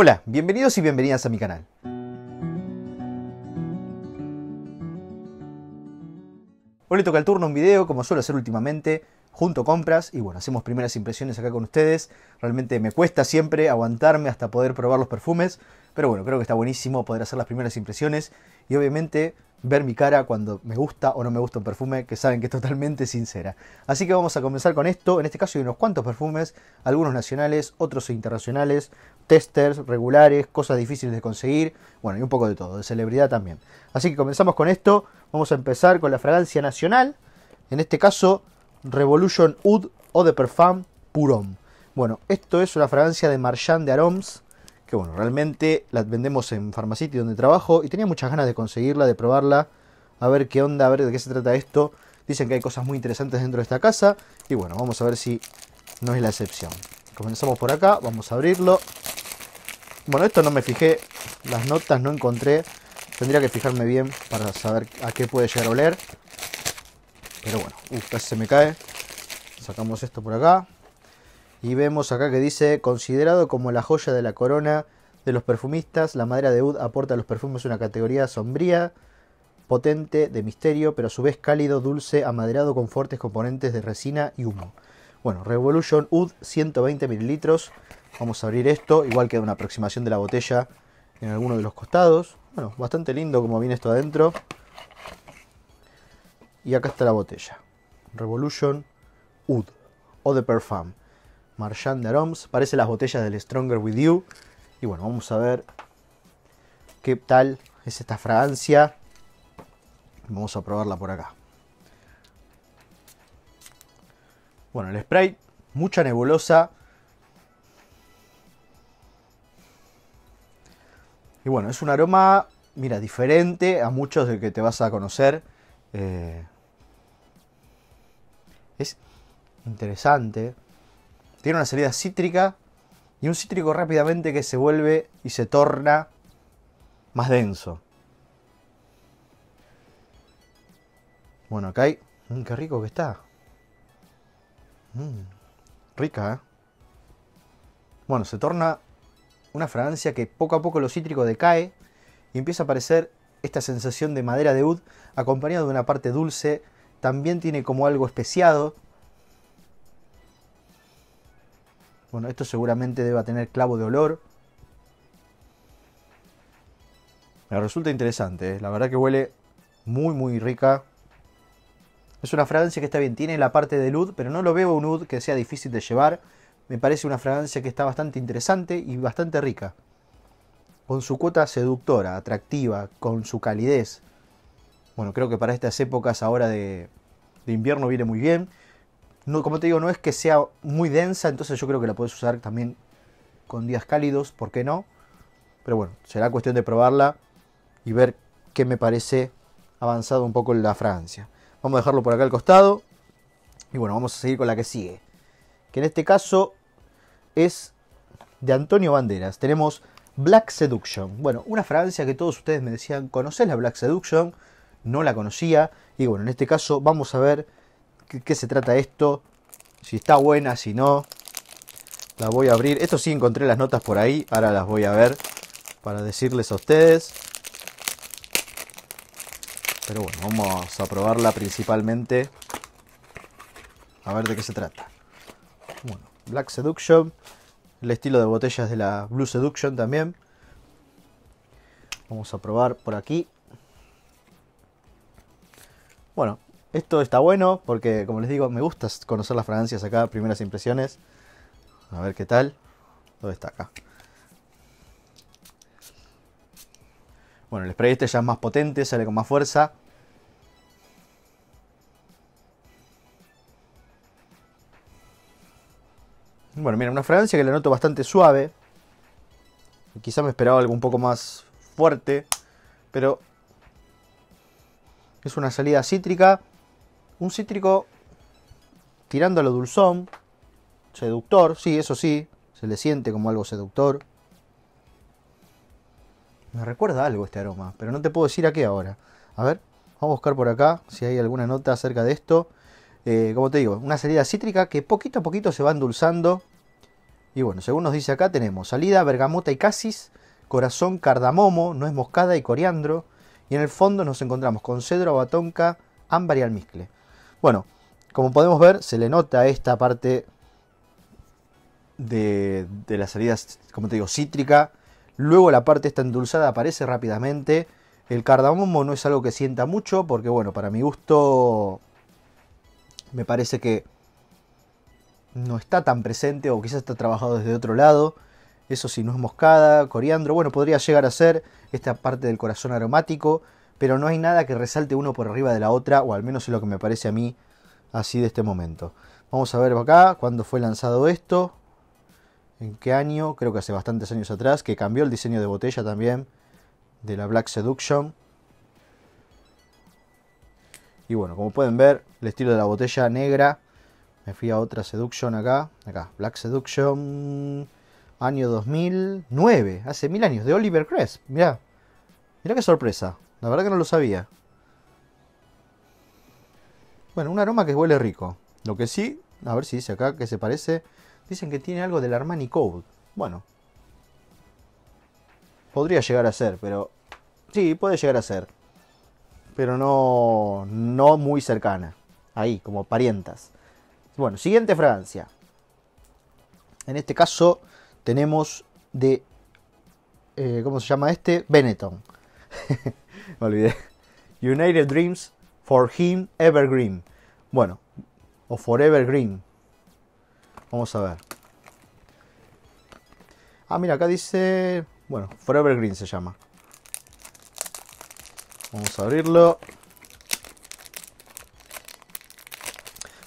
Hola, bienvenidos y bienvenidas a mi canal. Hoy le toca el turno un video, como suelo hacer últimamente, junto compras y bueno, hacemos primeras impresiones acá con ustedes. Realmente me cuesta siempre aguantarme hasta poder probar los perfumes, pero bueno, creo que está buenísimo poder hacer las primeras impresiones y obviamente ver mi cara cuando me gusta o no me gusta un perfume, que saben que es totalmente sincera. Así que vamos a comenzar con esto. En este caso hay unos cuantos perfumes, algunos nacionales, otros internacionales, testers, regulares, cosas difíciles de conseguir, bueno, y un poco de todo, de celebridad también. Así que comenzamos con esto. Vamos a empezar con la fragancia nacional. En este caso, Revolution Oud Eau de Parfum Purom. Bueno, esto es una fragancia de Marchand de Aroms que bueno, realmente la vendemos en Pharmacity donde trabajo y tenía muchas ganas de conseguirla, de probarla, a ver qué onda, a ver de qué se trata esto. Dicen que hay cosas muy interesantes dentro de esta casa y bueno, vamos a ver si no es la excepción. Comenzamos por acá, vamos a abrirlo. Bueno, esto no me fijé, las notas no encontré. Tendría que fijarme bien para saber a qué puede llegar a oler. Pero bueno, uf, casi se me cae. Sacamos esto por acá. Y vemos acá que dice, considerado como la joya de la corona de los perfumistas, la madera de oud aporta a los perfumes una categoría sombría, potente, de misterio, pero a su vez cálido, dulce, amaderado con fuertes componentes de resina y humo. Bueno, Revolution Oud 120 mililitros. Vamos a abrir esto, igual que una aproximación de la botella en alguno de los costados. Bueno, bastante lindo como viene esto adentro. Y acá está la botella. Revolution Oud o The Perfume. Marchand de Aroms. Parece las botellas del Stronger With You. Y bueno, vamos a ver qué tal es esta fragancia. Vamos a probarla por acá. Bueno, el spray, mucha nebulosa. Y bueno, es un aroma, mira, diferente a muchos de que te vas a conocer. Eh, es interesante, tiene una salida cítrica y un cítrico rápidamente que se vuelve y se torna más denso. Bueno, acá hay... Mm, ¡Qué rico que está! Mm, rica, ¿eh? Bueno, se torna una fragancia que poco a poco lo cítrico decae y empieza a aparecer esta sensación de madera de oud acompañada de una parte dulce. También tiene como algo especiado, Bueno, esto seguramente deba tener clavo de olor. Me resulta interesante, ¿eh? la verdad que huele muy muy rica. Es una fragancia que está bien, tiene la parte de luz, pero no lo veo un oud que sea difícil de llevar. Me parece una fragancia que está bastante interesante y bastante rica. Con su cuota seductora, atractiva, con su calidez. Bueno, creo que para estas épocas ahora de invierno viene muy bien como te digo, no es que sea muy densa, entonces yo creo que la puedes usar también con días cálidos, ¿por qué no? Pero bueno, será cuestión de probarla y ver qué me parece avanzado un poco la Francia. Vamos a dejarlo por acá al costado. Y bueno, vamos a seguir con la que sigue. Que en este caso es de Antonio Banderas. Tenemos Black Seduction. Bueno, una Francia que todos ustedes me decían, ¿conocés la Black Seduction? No la conocía. Y bueno, en este caso vamos a ver qué, se trata esto, si está buena, si no. La voy a abrir. Esto sí encontré las notas por ahí, ahora las voy a ver para decirles a ustedes. Pero bueno, vamos a probarla principalmente. A ver de qué se trata. Bueno, Black Seduction. El estilo de botellas de la Blue Seduction también. Vamos a probar por aquí. Bueno, esto está bueno porque, como les digo, me gusta conocer las fragancias acá, primeras impresiones. A ver qué tal. ¿Dónde está acá? Bueno, el spray este ya es más potente, sale con más fuerza. Bueno, mira, una fragancia que la noto bastante suave. Quizá me esperaba algo un poco más fuerte. Pero es una salida cítrica un cítrico tirándolo dulzón, seductor, sí, eso sí, se le siente como algo seductor. Me recuerda algo este aroma, pero no te puedo decir a qué ahora. A ver, vamos a buscar por acá si hay alguna nota acerca de esto. Eh, como te digo, una salida cítrica que poquito a poquito se va endulzando. Y bueno, según nos dice acá, tenemos salida, bergamota y casis, corazón, cardamomo, nuez moscada y coriandro. Y en el fondo nos encontramos con cedro, batonca, ámbar y almizcle. Bueno, como podemos ver, se le nota esta parte de, de la salida, como te digo, cítrica. Luego la parte esta endulzada aparece rápidamente. El cardamomo no es algo que sienta mucho porque, bueno, para mi gusto me parece que no está tan presente o quizás está trabajado desde otro lado. Eso sí, no es moscada, coriandro, bueno, podría llegar a ser esta parte del corazón aromático pero no hay nada que resalte uno por arriba de la otra, o al menos es lo que me parece a mí así de este momento. Vamos a ver acá cuándo fue lanzado esto, en qué año, creo que hace bastantes años atrás, que cambió el diseño de botella también de la Black Seduction. Y bueno, como pueden ver, el estilo de la botella negra. Me fui a otra Seduction acá, acá, Black Seduction, año 2009, hace mil años, de Oliver Cress. Mirá, mirá qué sorpresa. La verdad que no lo sabía. Bueno, un aroma que huele rico. Lo que sí, a ver si dice acá que se parece. Dicen que tiene algo del Armani Code. Bueno. Podría llegar a ser, pero... Sí, puede llegar a ser. Pero no, no muy cercana. Ahí, como parientas. Bueno, siguiente fragancia. En este caso tenemos de... Eh, ¿Cómo se llama este? Benetton. Me olvidé. United Dreams for Him Evergreen. Bueno, o Forever Green. Vamos a ver. Ah, mira, acá dice. Bueno, Forever Green se llama. Vamos a abrirlo.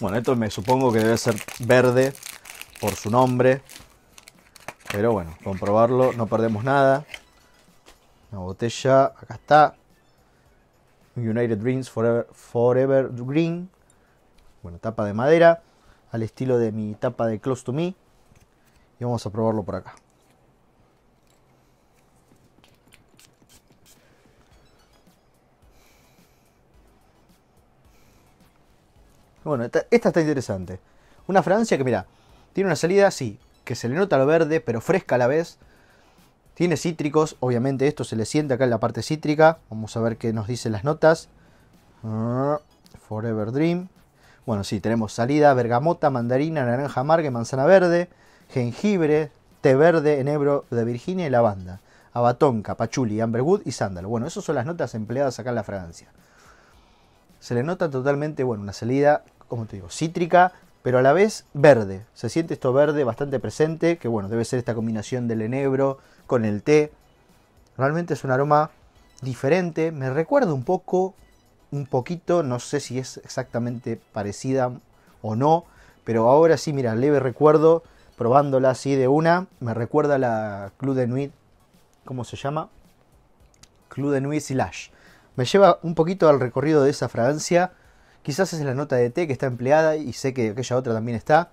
Bueno, esto me supongo que debe ser verde por su nombre. Pero bueno, comprobarlo, no perdemos nada. La botella, acá está. United Dreams Forever, Forever Green, bueno, tapa de madera, al estilo de mi tapa de Close to Me. Y vamos a probarlo por acá. Bueno, esta, está interesante. Una Francia que, mira, tiene una salida así, que se le nota lo verde, pero fresca a la vez. Tiene cítricos, obviamente esto se le siente acá en la parte cítrica. Vamos a ver qué nos dicen las notas. Ah, Forever Dream. Bueno, sí, tenemos salida, bergamota, mandarina, naranja amarga, manzana verde, jengibre, té verde, enebro de Virginia y lavanda. Abatonca, pachuli, amberwood y sándalo. Bueno, esas son las notas empleadas acá en la fragancia. Se le nota totalmente, bueno, una salida, como te digo, cítrica, pero a la vez verde. Se siente esto verde bastante presente, que bueno, debe ser esta combinación del enebro, con el té. Realmente es un aroma diferente, me recuerda un poco, un poquito, no sé si es exactamente parecida o no, pero ahora sí, mira, leve recuerdo, probándola así de una, me recuerda a la Club de Nuit, ¿cómo se llama? Club de Nuit silage Me lleva un poquito al recorrido de esa fragancia, quizás es la nota de té que está empleada y sé que aquella otra también está,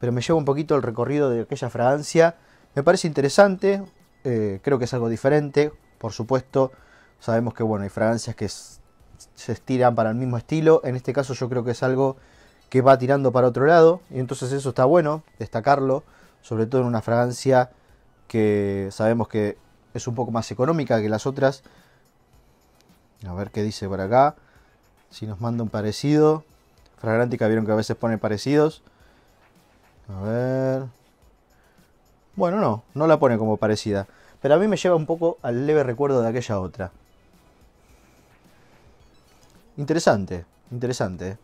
pero me lleva un poquito al recorrido de aquella fragancia. Me parece interesante, eh, creo que es algo diferente, por supuesto. Sabemos que bueno, hay fragancias que se estiran para el mismo estilo. En este caso yo creo que es algo que va tirando para otro lado. Y entonces eso está bueno, destacarlo. Sobre todo en una fragancia que sabemos que es un poco más económica que las otras. A ver qué dice por acá. Si nos manda un parecido. Fragrantica vieron que a veces pone parecidos. A ver. Bueno, no, no la pone como parecida, pero a mí me lleva un poco al leve recuerdo de aquella otra. Interesante, interesante.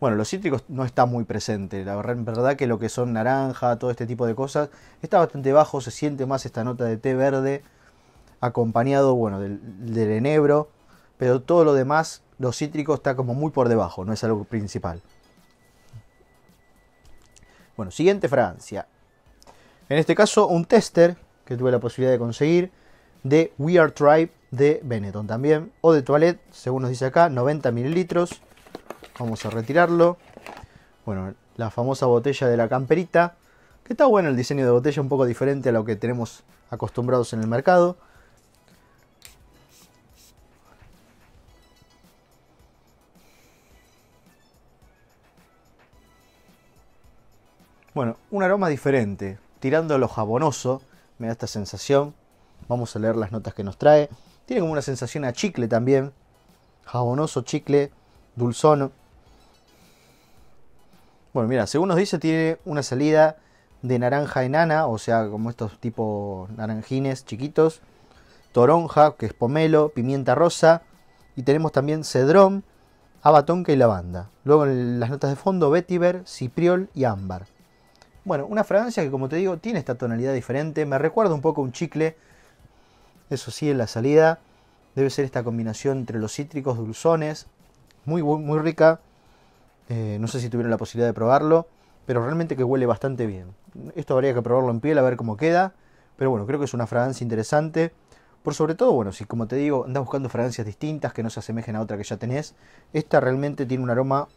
Bueno, los cítricos no están muy presente, la verdad que lo que son naranja, todo este tipo de cosas, está bastante bajo, se siente más esta nota de té verde, acompañado, bueno, del, del enebro, pero todo lo demás, los cítricos está como muy por debajo, no es algo principal. Bueno, siguiente Francia. En este caso, un tester que tuve la posibilidad de conseguir de We Are Tribe de Benetton también, o de Toilette, según nos dice acá, 90 mililitros. Vamos a retirarlo. Bueno, la famosa botella de la camperita, que está bueno el diseño de botella, un poco diferente a lo que tenemos acostumbrados en el mercado. Bueno, un aroma diferente, tirando lo jabonoso, me da esta sensación. Vamos a leer las notas que nos trae. Tiene como una sensación a chicle también. Jabonoso, chicle, dulzón. Bueno, mira, según nos dice, tiene una salida de naranja enana, o sea, como estos tipos naranjines chiquitos. Toronja, que es pomelo, pimienta rosa. Y tenemos también cedrón, abatonca y lavanda. Luego en las notas de fondo, vetiver, cipriol y ámbar. Bueno, una fragancia que como te digo tiene esta tonalidad diferente, me recuerda un poco a un chicle, eso sí, en la salida debe ser esta combinación entre los cítricos dulzones, muy, muy rica, eh, no sé si tuvieron la posibilidad de probarlo, pero realmente que huele bastante bien. Esto habría que probarlo en piel a ver cómo queda, pero bueno, creo que es una fragancia interesante. Por sobre todo, bueno, si como te digo, andás buscando fragancias distintas que no se asemejen a otra que ya tenés, esta realmente tiene un aroma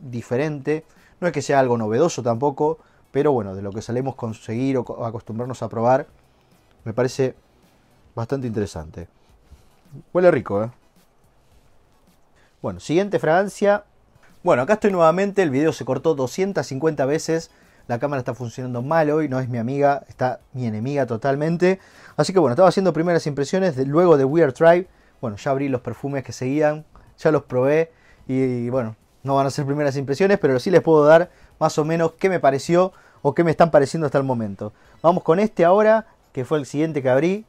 diferente. No es que sea algo novedoso tampoco, pero bueno, de lo que a conseguir o acostumbrarnos a probar, me parece bastante interesante. Huele rico, ¿eh? Bueno, siguiente fragancia. Bueno, acá estoy nuevamente, el video se cortó 250 veces, la cámara está funcionando mal hoy, no es mi amiga, está mi enemiga totalmente. Así que bueno, estaba haciendo primeras impresiones, luego de Weird Tribe, bueno, ya abrí los perfumes que seguían, ya los probé y bueno, no van a ser primeras impresiones, pero sí les puedo dar más o menos qué me pareció o qué me están pareciendo hasta el momento. Vamos con este ahora, que fue el siguiente que abrí,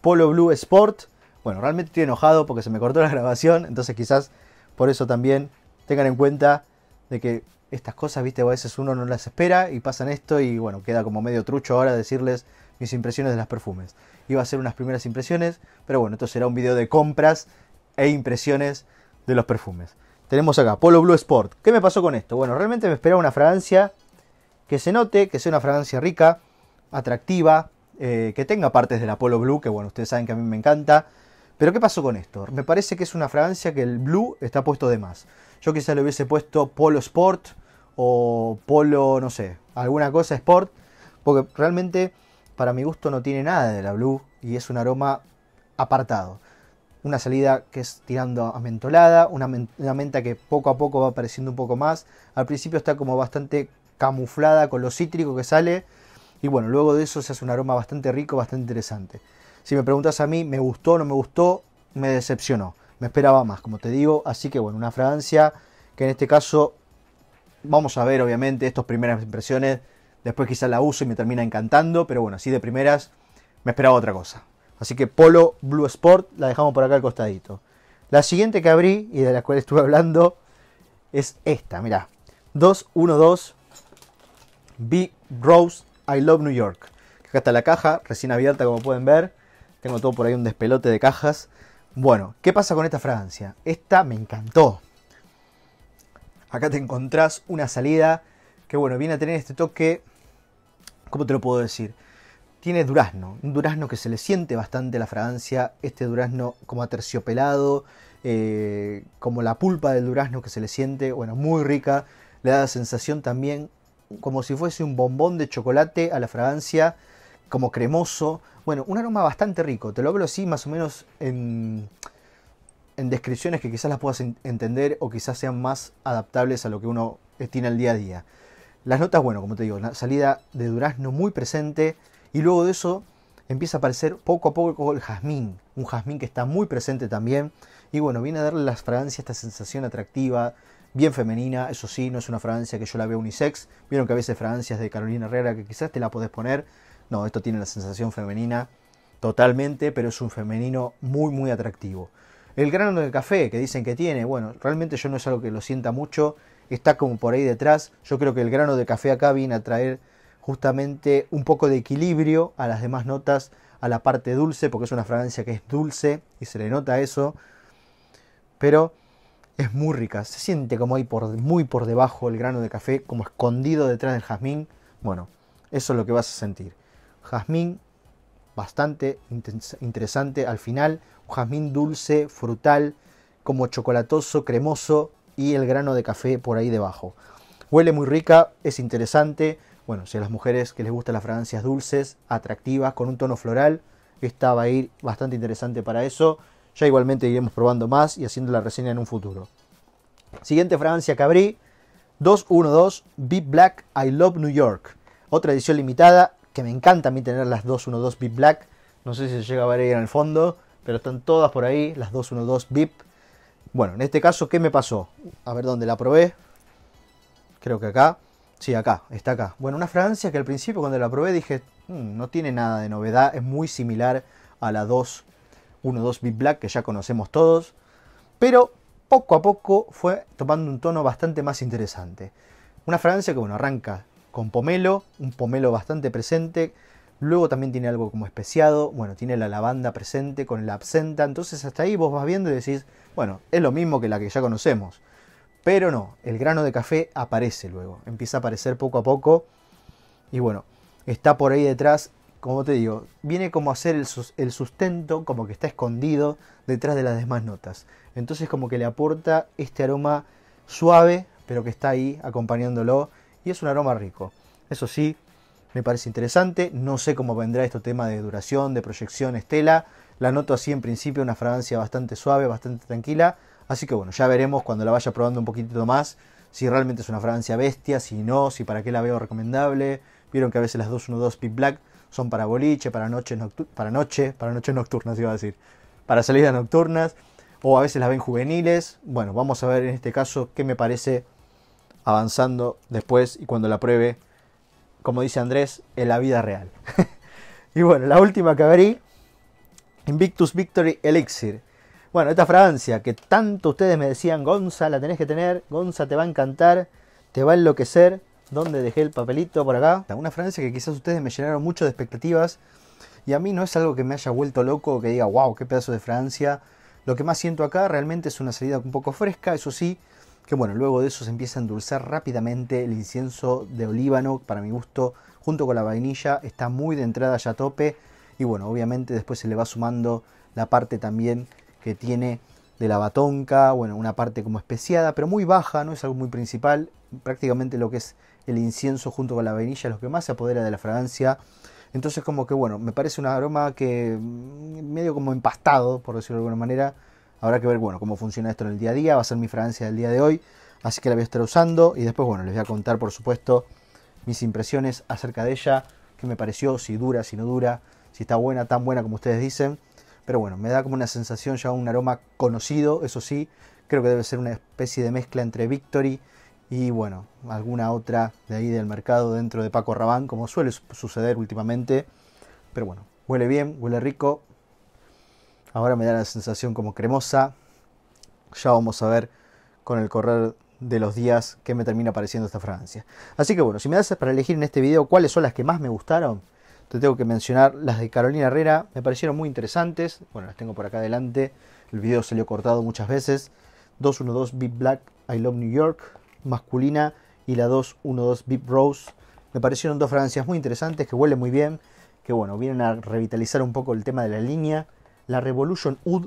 Polo Blue Sport. Bueno, realmente estoy enojado porque se me cortó la grabación, entonces quizás por eso también tengan en cuenta de que estas cosas, viste, a veces uno no las espera y pasan esto y bueno, queda como medio trucho ahora decirles mis impresiones de los perfumes. Iba a ser unas primeras impresiones, pero bueno, esto será un video de compras e impresiones de los perfumes. Tenemos acá Polo Blue Sport. ¿Qué me pasó con esto? Bueno, realmente me esperaba una fragancia que se note, que sea una fragancia rica, atractiva, eh, que tenga partes la Polo Blue, que bueno, ustedes saben que a mí me encanta. Pero ¿qué pasó con esto? Me parece que es una fragancia que el blue está puesto de más. Yo quizás le hubiese puesto Polo Sport o Polo, no sé, alguna cosa Sport, porque realmente para mi gusto no tiene nada de la blue y es un aroma apartado. Una salida que es tirando a mentolada, una, menta que poco a poco va apareciendo un poco más. Al principio está como bastante camuflada con lo cítrico que sale. Y bueno, luego de eso se hace un aroma bastante rico, bastante interesante. Si me preguntas a mí, me gustó, no me gustó, me decepcionó. Me esperaba más, como te digo. Así que bueno, una fragancia que en este caso vamos a ver, obviamente, estas primeras impresiones. Después quizás la uso y me termina encantando, pero bueno, así de primeras me esperaba otra cosa. Así que Polo Blue Sport la dejamos por acá al costadito. La siguiente que abrí y de la cual estuve hablando es esta, mirá. 212 B. Rose, I Love New York. Acá está la caja, recién abierta como pueden ver. Tengo todo por ahí un despelote de cajas. Bueno, ¿qué pasa con esta fragancia? Esta me encantó. Acá te encontrás una salida que, bueno, viene a tener este toque, ¿cómo te lo puedo decir? Tiene durazno, un durazno que se le siente bastante la fragancia, este durazno como aterciopelado, eh, como la pulpa del durazno que se le siente, bueno, muy rica, le da la sensación también como si fuese un bombón de chocolate a la fragancia, como cremoso. Bueno, un aroma bastante rico. Te lo hablo así más o menos en, en descripciones que quizás las puedas entender o quizás sean más adaptables a lo que uno tiene al día a día. Las notas, bueno, como te digo, la salida de durazno muy presente y luego de eso empieza a aparecer poco a poco el jazmín, un jazmín que está muy presente también y bueno, viene a darle la fragancia esta sensación atractiva bien femenina, eso sí, no es una fragancia que yo la veo unisex. Vieron que a veces fragancias de Carolina Herrera que quizás te la podés poner. No, esto tiene la sensación femenina totalmente, pero es un femenino muy, muy atractivo. El grano de café que dicen que tiene, bueno, realmente yo no es algo que lo sienta mucho, está como por ahí detrás. Yo creo que el grano de café acá viene a traer justamente un poco de equilibrio a las demás notas, a la parte dulce, porque es una fragancia que es dulce y se le nota eso. Pero es muy rica, se siente como ahí por, muy por debajo el grano de café, como escondido detrás del jazmín. Bueno, eso es lo que vas a sentir. Jazmín bastante interesante al final, jazmín dulce, frutal, como chocolatoso, cremoso y el grano de café por ahí debajo. Huele muy rica, es interesante. Bueno, si a las mujeres que les gustan las fragancias dulces, atractivas, con un tono floral, esta va a ir bastante interesante para eso. Ya igualmente iremos probando más y haciendo la reseña en un futuro. Siguiente fragancia Francia abrí, 212 Bip Black I Love New York. Otra edición limitada que me encanta a mí tener las 212 Bip Black. No sé si se llega a ver ahí en el fondo, pero están todas por ahí, las 212 Bip. Bueno, en este caso, ¿qué me pasó? A ver dónde la probé. Creo que acá. Sí, acá, está acá. Bueno, una fragancia que al principio cuando la probé dije, mm, no tiene nada de novedad, es muy similar a la 2 1-2 Big Black que ya conocemos todos, pero poco a poco fue tomando un tono bastante más interesante. Una fragancia que bueno, arranca con pomelo, un pomelo bastante presente, luego también tiene algo como especiado, bueno, tiene la lavanda presente con la absenta, entonces hasta ahí vos vas viendo y decís, bueno, es lo mismo que la que ya conocemos. Pero no, el grano de café aparece luego, empieza a aparecer poco a poco y bueno, está por ahí detrás como te digo, viene como a ser el, sustento, como que está escondido detrás de las demás notas. Entonces como que le aporta este aroma suave, pero que está ahí acompañándolo. Y es un aroma rico. Eso sí, me parece interesante. No sé cómo vendrá este tema de duración, de proyección, estela. La noto así en principio, una fragancia bastante suave, bastante tranquila. Así que bueno, ya veremos cuando la vaya probando un poquitito más si realmente es una fragancia bestia, si no, si para qué la veo recomendable. Vieron que a veces las 212 Pip Black son para boliche, para noches, para noche, para noches nocturnas, iba a decir, para salidas nocturnas, o a veces las ven juveniles. Bueno, vamos a ver en este caso qué me parece avanzando después y cuando la pruebe, como dice Andrés, en la vida real. y bueno, la última que abrí, Invictus Victory Elixir. Bueno, esta fragancia que tanto ustedes me decían, Gonza, la tenés que tener, Gonza te va a encantar, te va a enloquecer. ¿Dónde dejé el papelito por acá? Una Francia que quizás ustedes me llenaron mucho de expectativas. Y a mí no es algo que me haya vuelto loco, que diga, wow, qué pedazo de Francia. Lo que más siento acá realmente es una salida un poco fresca, eso sí, que bueno, luego de eso se empieza a endulzar rápidamente el incienso de olíbano, para mi gusto, junto con la vainilla, está muy de entrada ya a tope. Y bueno, obviamente después se le va sumando la parte también que tiene de la batonca, bueno, una parte como especiada, pero muy baja, no es algo muy principal. Prácticamente lo que es el incienso junto con la vainilla es lo que más se apodera de la fragancia. Entonces como que bueno, me parece un aroma que mm, medio como empastado, por decirlo de alguna manera. Habrá que ver, bueno, cómo funciona esto en el día a día, va a ser mi fragancia del día de hoy, así que la voy a estar usando y después, bueno, les voy a contar, por supuesto, mis impresiones acerca de ella, qué me pareció, si dura, si no dura, si está buena, tan buena como ustedes dicen. Pero bueno, me da como una sensación ya un aroma conocido, eso sí, creo que debe ser una especie de mezcla entre Victory y bueno, alguna otra de ahí del mercado dentro de Paco Rabán, como suele suceder últimamente. Pero bueno, huele bien, huele rico. Ahora me da la sensación como cremosa. Ya vamos a ver con el correr de los días qué me termina apareciendo esta fragancia. Así que bueno, si me das para elegir en este video cuáles son las que más me gustaron, te tengo que mencionar las de Carolina Herrera, me parecieron muy interesantes, bueno, las tengo por acá adelante, el video ha cortado muchas veces, 212 Beat Black, I Love New York, masculina, y la 212 Beat Rose, me parecieron dos fragancias muy interesantes, que huelen muy bien, que bueno, vienen a revitalizar un poco el tema de la línea, la Revolution Oud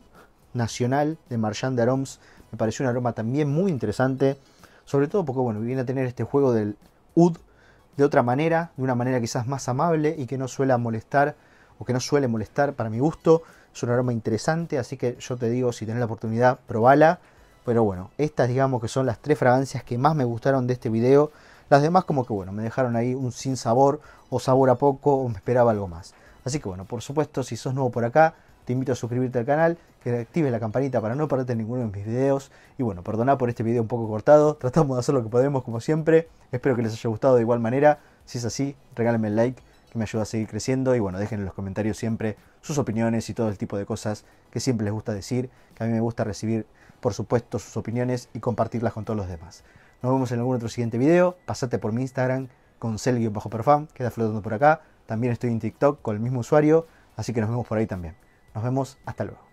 Nacional de Marchand Aroms, me pareció un aroma también muy interesante, sobre todo porque bueno, viene a tener este juego del Oud de otra manera, de una manera quizás más amable y que no suele molestar o que no suele molestar para mi gusto. Es un aroma interesante, así que yo te digo, si tenés la oportunidad, probala. Pero bueno, estas digamos que son las tres fragancias que más me gustaron de este video. Las demás como que bueno, me dejaron ahí un sin sabor o sabor a poco o me esperaba algo más. Así que bueno, por supuesto, si sos nuevo por acá, te invito a suscribirte al canal que active la campanita para no perderte ninguno de mis videos. Y bueno, perdona por este video un poco cortado, tratamos de hacer lo que podemos como siempre. Espero que les haya gustado de igual manera. Si es así, regálame el like que me ayuda a seguir creciendo y bueno, dejen en los comentarios siempre sus opiniones y todo el tipo de cosas que siempre les gusta decir, que a mí me gusta recibir por supuesto sus opiniones y compartirlas con todos los demás. Nos vemos en algún otro siguiente video, pasate por mi Instagram con Bajo perfam queda flotando por acá, también estoy en TikTok con el mismo usuario, así que nos vemos por ahí también. Nos vemos, hasta luego.